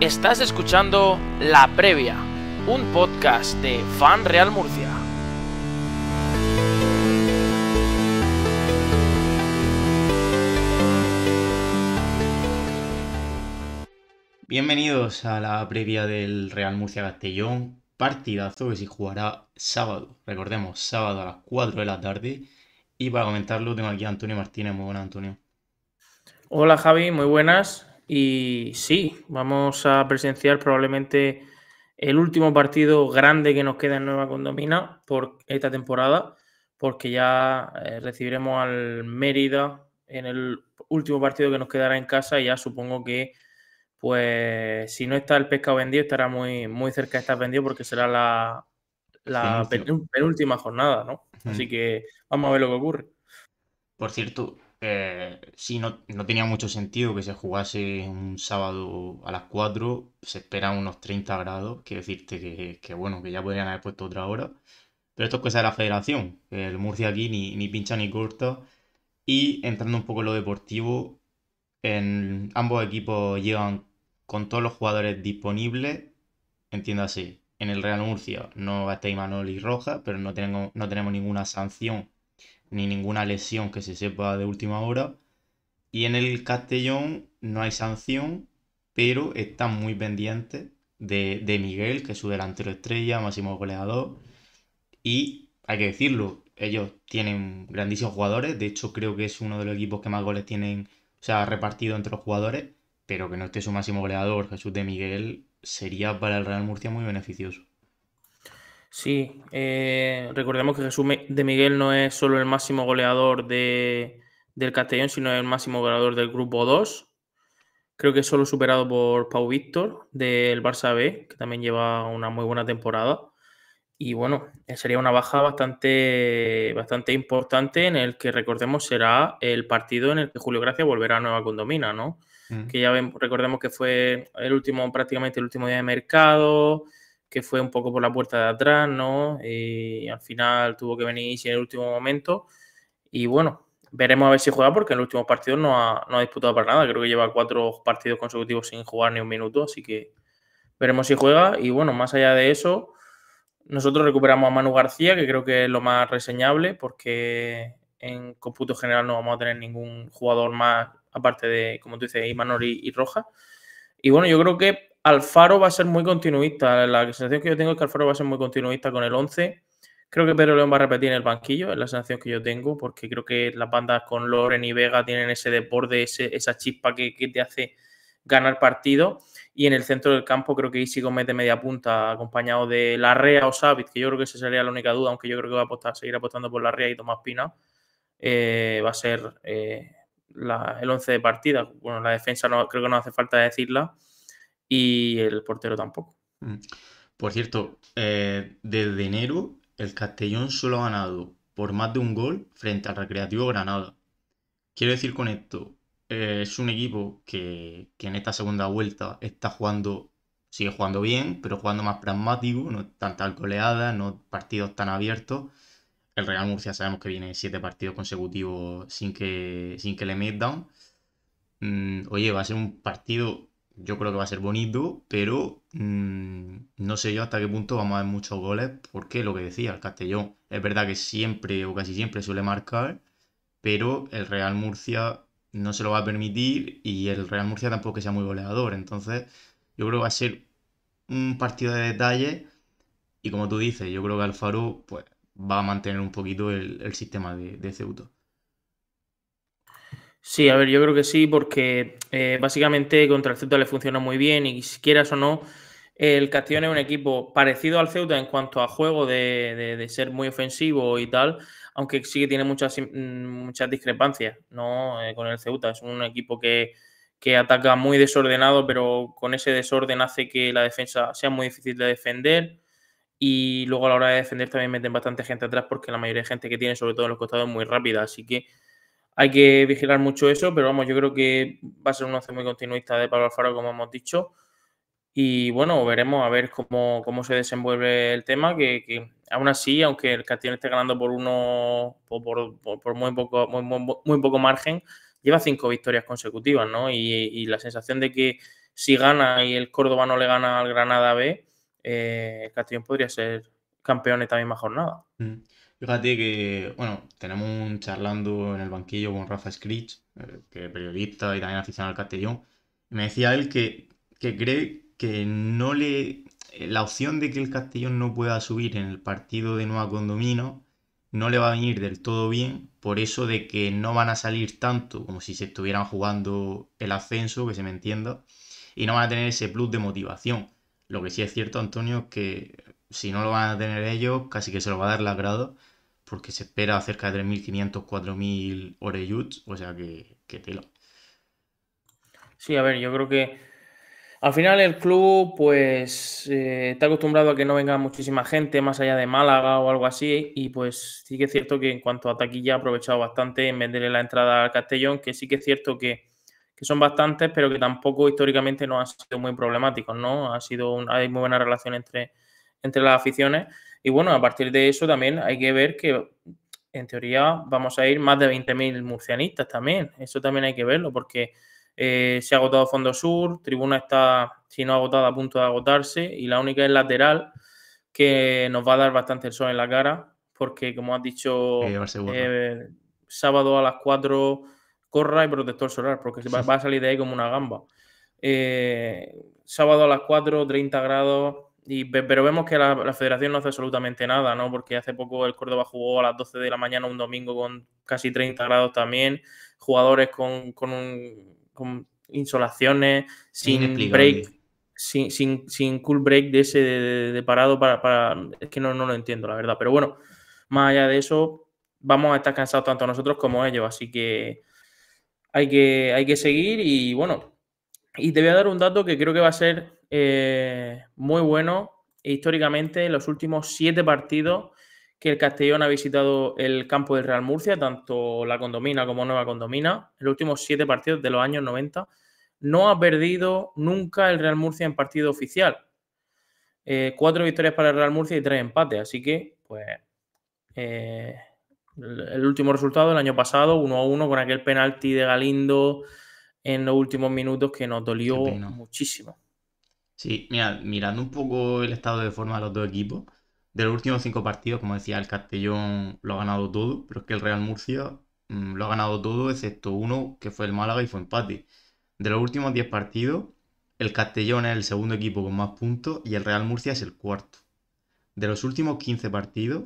Estás escuchando La Previa, un podcast de Fan Real Murcia. Bienvenidos a la previa del Real Murcia Castellón, partidazo que se jugará sábado, recordemos, sábado a las 4 de la tarde. Y para comentarlo tengo aquí a Antonio Martínez. Muy buenas, Antonio. Hola, Javi, muy buenas. Y sí, vamos a presenciar probablemente el último partido grande que nos queda en Nueva Condomina por esta temporada, porque ya eh, recibiremos al Mérida en el último partido que nos quedará en casa y ya supongo que pues si no está el pescado vendido, estará muy, muy cerca de estar vendido porque será la, penúltima jornada, ¿no? Así mm. que vamos a ver lo que ocurre. Por cierto, eh, si sí, no, tenía mucho sentido que se jugase un sábado a las 4, se esperan unos 30 grados, que decirte que, bueno, que ya podrían haber puesto otra hora, pero esto es cosa de la federación, el Murcia aquí ni, pincha ni corta, y entrando un poco en lo deportivo, en, ambos equipos llegan con todos los jugadores disponibles, entiendo así, en el Real Murcia no está Imanol y Roja, pero no, no tenemos ninguna sanción ni ninguna lesión que se sepa de última hora. Y en el Castellón no hay sanción, pero están muy pendientes de, Miguel, que es su delantero estrella, máximo goleador. Y hay que decirlo, ellos tienen grandísimos jugadores. De hecho, creo que es uno de los equipos que más goles tienen, o sea, repartido entre los jugadores pero que no esté su máximo goleador, Jesús de Miguel, sería para el Real Murcia muy beneficioso. Sí, eh, recordemos que Jesús de Miguel no es solo el máximo goleador de, del Castellón, sino el máximo goleador del Grupo 2. Creo que es solo superado por Pau Víctor del Barça B, que también lleva una muy buena temporada. Y bueno, eh, sería una baja bastante, bastante importante en el que recordemos será el partido en el que Julio Gracia volverá a Nueva Condomina, ¿no? Mm. que ya recordemos que fue el último, prácticamente el último día de mercado, que fue un poco por la puerta de atrás, ¿no? Y eh, al final tuvo que venir en el último momento. Y bueno, veremos a ver si juega, porque en el último partido no ha, no ha disputado para nada. Creo que lleva cuatro partidos consecutivos sin jugar ni un minuto, así que veremos si juega. Y bueno, más allá de eso, nosotros recuperamos a Manu García, que creo que es lo más reseñable, porque en cómputo general no vamos a tener ningún jugador más aparte de, como tú dices, Imanol y, Roja. Y bueno, yo creo que Alfaro va a ser muy continuista. La sensación que yo tengo es que Alfaro va a ser muy continuista con el 11. Creo que Pedro León va a repetir en el banquillo, es la sensación que yo tengo, porque creo que las bandas con Loren y Vega tienen ese deporte esa chispa que, te hace ganar partido. Y en el centro del campo creo que Isi mete media punta, acompañado de Larrea o Sabit, que yo creo que esa sería la única duda, aunque yo creo que va a apostar, seguir apostando por Larrea y Tomás Pina. Eh, va a ser eh, el 11 de partida. Bueno, la defensa creo que no hace falta decirla y el portero tampoco. Mm. Por cierto, eh, desde enero el Castellón solo ha ganado por más de un gol frente al Recreativo Granada. Quiero decir con esto, eh, es un equipo que, que, en esta segunda vuelta está jugando, sigue jugando bien, pero jugando más pragmático, no tantas goleadas, no partidos tan abiertos el Real Murcia sabemos que viene siete partidos consecutivos sin que, sin que le metan. down. Mm, oye, va a ser un partido, yo creo que va a ser bonito, pero mm, no sé yo hasta qué punto vamos a ver muchos goles, porque lo que decía, el Castellón es verdad que siempre o casi siempre suele marcar, pero el Real Murcia no se lo va a permitir y el Real Murcia tampoco que sea muy goleador. Entonces, yo creo que va a ser un partido de detalle y como tú dices, yo creo que Alfaro, pues va a mantener un poquito el, sistema de, Ceuta. Sí, a ver, yo creo que sí, porque eh, básicamente contra el Ceuta le funciona muy bien y si quieras o no, el Castellón es un equipo parecido al Ceuta en cuanto a juego de, ser muy ofensivo y tal, aunque sí que tiene muchas, mm, muchas discrepancias ¿no? Eh, con el Ceuta. Es un equipo que, que ataca muy desordenado, pero con ese desorden hace que la defensa sea muy difícil de defender. Y luego a la hora de defender también meten bastante gente atrás porque la mayoría de gente que tiene, sobre todo en los costados, es muy rápida. Así que hay que vigilar mucho eso, pero vamos, yo creo que va a ser un once muy continuista de Pablo Alfaro, como hemos dicho. Y bueno, veremos a ver cómo, se desenvuelve el tema, que, aún así, aunque el castillo esté ganando por uno, por, muy, poco, poco margen, lleva cinco victorias consecutivas, ¿no? Y, y, la sensación de que si gana y el Córdoba no le gana al Granada B, el eh, Castellón podría ser campeón esta misma jornada. Mm. Fíjate que, bueno, tenemos un charlando en el banquillo con Rafa Scritch, eh, que es periodista y también aficionado al Castellón. Me decía él que, que cree que no le. Eh, la opción de que el Castellón no pueda subir en el partido de Nueva Condomino no le va a venir del todo bien, por eso de que no van a salir tanto como si se estuvieran jugando el ascenso, que se me entienda, y no van a tener ese plus de motivación. Lo que sí es cierto, Antonio, que si no lo van a tener ellos, casi que se lo va a dar la grado, porque se espera cerca de 3.500, 4.000 orelluts, o sea que, tela. Sí, a ver, yo creo que al final el club pues eh, está acostumbrado a que no venga muchísima gente más allá de Málaga o algo así y pues sí que es cierto que en cuanto a taquilla ha aprovechado bastante en venderle la entrada al Castellón, que sí que es cierto que son bastantes, pero que tampoco históricamente no han sido muy problemáticos, ¿no? Ha sido un, hay muy buena relación entre, entre las aficiones. Y bueno, a partir de eso también hay que ver que en teoría vamos a ir más de 20.000 murcianistas también. Eso también hay que verlo porque eh, se ha agotado Fondo Sur, Tribuna está, si no agotada, a punto de agotarse y la única es lateral que nos va a dar bastante el sol en la cara porque, como has dicho, eh, sábado a las 4 corra y protector solar, porque va, a salir de ahí como una gamba. Eh, sábado a las 4, 30 grados, pero vemos que la, federación no hace absolutamente nada, ¿no? Porque hace poco el Córdoba jugó a las 12 de la mañana un domingo con casi 30 grados también, jugadores con, insolaciones, sin break. Sin, cool break de ese de, parado para, Es que no lo entiendo, la verdad. Pero bueno, más allá de eso, vamos a estar cansados tanto nosotros como ellos. Así que hay que, hay que seguir y bueno, y te voy a dar un dato que creo que va a ser eh, muy bueno históricamente en los últimos siete partidos que el Castellón ha visitado el campo del Real Murcia, tanto la condomina como nueva condomina, en los últimos siete partidos de los años 90, no ha perdido nunca el Real Murcia en partido oficial. Eh, cuatro victorias para el Real Murcia y tres empates, así que pues eh, el último resultado el año pasado, 1 a 1, con aquel penalti de Galindo en los últimos minutos que nos dolió muchísimo. Sí, mira, mirando un poco el estado de forma de los dos equipos, de los últimos 5 partidos, como decía, el Castellón lo ha ganado todo, pero es que el Real Murcia mm, lo ha ganado todo, excepto uno que fue el Málaga y fue empate. De los últimos 10 partidos, el Castellón es el segundo equipo con más puntos y el Real Murcia es el cuarto. De los últimos 15 partidos,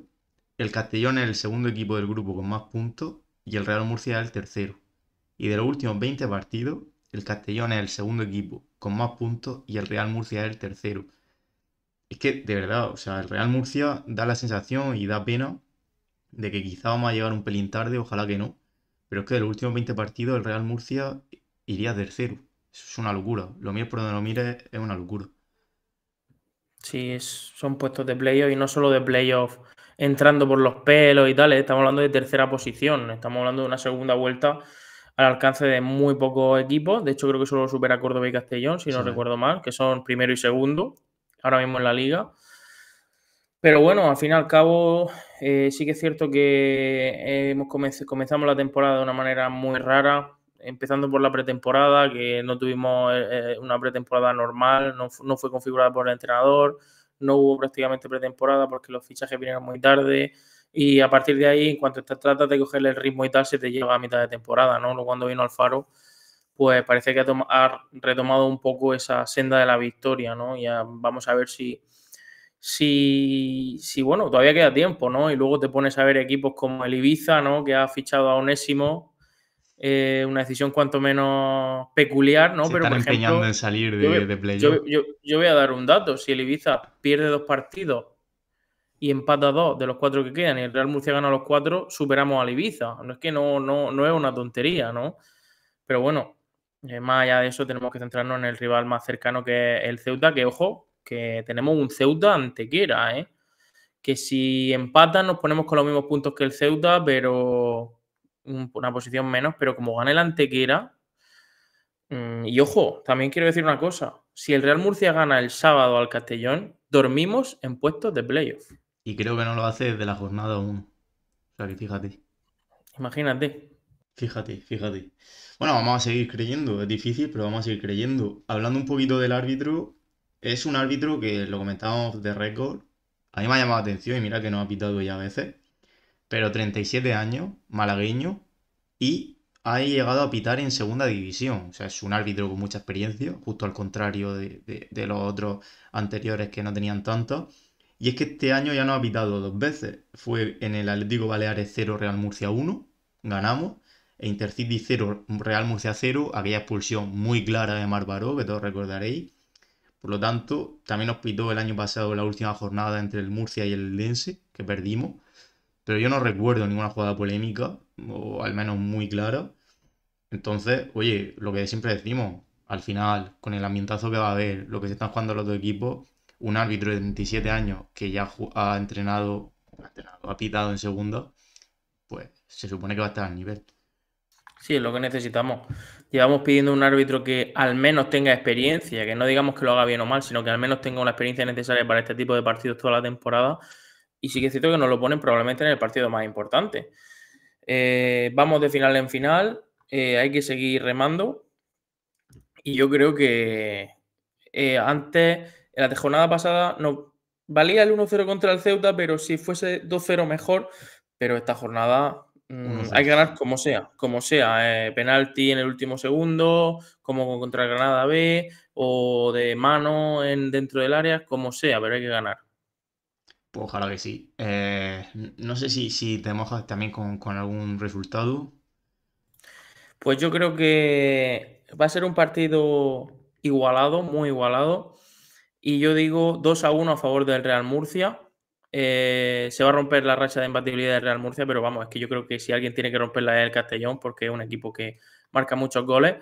el Castellón es el segundo equipo del grupo con más puntos y el Real Murcia es el tercero. Y de los últimos 20 partidos, el Castellón es el segundo equipo con más puntos y el Real Murcia es el tercero. Es que, de verdad, o sea, el Real Murcia da la sensación y da pena de que quizá vamos a llegar un pelín tarde, ojalá que no. Pero es que de los últimos 20 partidos el Real Murcia iría tercero. es una locura. Lo mío por donde lo mires es una locura. Sí, son puestos de playoff y no solo de playoff entrando por los pelos y tal. Eh, estamos hablando de tercera posición, estamos hablando de una segunda vuelta al alcance de muy pocos equipos. De hecho, creo que solo supera Córdoba y Castellón, si no recuerdo mal, que son primero y segundo ahora mismo en la liga. Pero bueno, al fin y al cabo, eh, sí que es cierto que eh, hemos comenzamos la temporada de una manera muy rara, empezando por la pretemporada, que no tuvimos una pretemporada normal, no, no, fue configurada por el entrenador, no hubo prácticamente pretemporada porque los fichajes vinieron muy tarde y a partir de ahí, en cuanto estás tratas de cogerle el ritmo y tal, se te lleva a mitad de temporada, ¿no? Cuando vino Alfaro, pues parece que ha, retomado un poco esa senda de la victoria, ¿no? Ya vamos a ver si, si, si, bueno, todavía queda tiempo, ¿no? Y luego te pones a ver equipos como el Ibiza, ¿no? Que ha fichado a Onésimo, eh, una decisión cuanto menos peculiar, ¿no? Pero en salir yo, yo, voy a dar un dato. Si el Ibiza pierde dos partidos y empata dos de los cuatro que quedan y el Real Murcia gana los cuatro, superamos al Ibiza. No es que no, no, es una tontería, ¿no? Pero bueno, eh, más allá de eso tenemos que centrarnos en el rival más cercano que es el Ceuta, que ojo, que tenemos un Ceuta antequera, ¿eh? Que si empatan nos ponemos con los mismos puntos que el Ceuta, pero una posición menos, pero como gana el Antequera, mm, y ojo, también quiero decir una cosa. Si el Real Murcia gana el sábado al Castellón, dormimos en puestos de playoff. Y creo que no lo hace desde la jornada 1. O sea que fíjate. Imagínate. Fíjate, fíjate. Bueno, vamos a seguir creyendo. Es difícil, pero vamos a seguir creyendo. Hablando un poquito del árbitro, es un árbitro que lo comentábamos de récord. A mí me ha llamado la atención y mira que no ha pitado ya a veces pero 37 años, malagueño, y ha llegado a pitar en segunda división. O sea, es un árbitro con mucha experiencia, justo al contrario de, los otros anteriores que no tenían tanto. Y es que este año ya no ha pitado dos veces. Fue en el Atlético Baleares 0, Real Murcia 1, ganamos. E Intercity 0, Real Murcia 0, aquella expulsión muy clara de Marbaró, que todos recordaréis. Por lo tanto, también nos pitó el año pasado la última jornada entre el Murcia y el Lense, que perdimos. Pero yo no recuerdo ninguna jugada polémica, o al menos muy clara. Entonces, oye, lo que siempre decimos, al final, con el ambientazo que va a haber, lo que se están jugando los dos equipos, un árbitro de 27 años que ya ha entrenado, ha, pitado en segundo pues se supone que va a estar al nivel. Sí, es lo que necesitamos. Llevamos pidiendo un árbitro que al menos tenga experiencia, que no digamos que lo haga bien o mal, sino que al menos tenga una experiencia necesaria para este tipo de partidos toda la temporada. Y sí que es cierto que nos lo ponen probablemente en el partido más importante. Eh, vamos de final en final, eh, hay que seguir remando. Y yo creo que eh, antes, en la jornada pasada, no valía el 1-0 contra el Ceuta, pero si fuese 2-0 mejor. Pero esta jornada mm, hay que ganar como sea, como sea. penalti en el último segundo, como contra Granada B, o de mano en, dentro del área, como sea, pero hay que ganar ojalá que sí. Eh, no sé si, si, te mojas también con, algún resultado. Pues yo creo que va a ser un partido igualado, muy igualado. Y yo digo 2 a 1 a favor del Real Murcia. Eh, se va a romper la racha de imbatibilidad del Real Murcia, pero vamos, es que yo creo que si alguien tiene que romperla es el Castellón, porque es un equipo que marca muchos goles.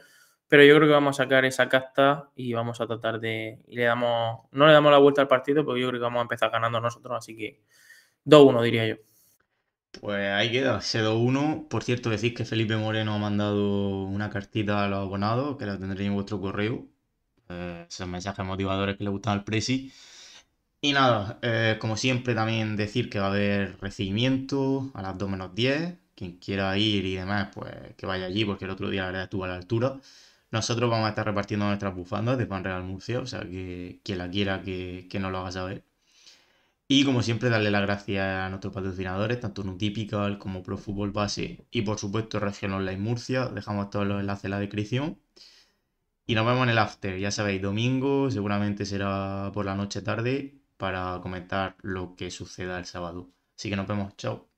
Pero yo creo que vamos a sacar esa casta y vamos a tratar de. le damos. No le damos la vuelta al partido, porque yo creo que vamos a empezar ganando nosotros, así que 2-1, diría yo. Pues ahí queda, ese 2-1. Por cierto, decís que Felipe Moreno ha mandado una cartita a los abonados, que la tendréis en vuestro correo. Eh, esos mensajes motivadores que le gustan al Presi. Y nada, eh, como siempre también decir que va a haber recibimiento a las 2 menos 10. Quien quiera ir y demás, pues que vaya allí, porque el otro día la verdad estuvo a la altura. Nosotros vamos a estar repartiendo nuestras bufandas de Pan Real Murcia, o sea que quien la quiera que, no nos lo haga saber. Y como siempre, darle las gracias a nuestros patrocinadores, tanto Nutipical como Pro Fútbol Base y por supuesto Región Online Murcia. Dejamos todos los enlaces en la descripción. Y nos vemos en el after, ya sabéis, domingo, seguramente será por la noche tarde, para comentar lo que suceda el sábado. Así que nos vemos, chao.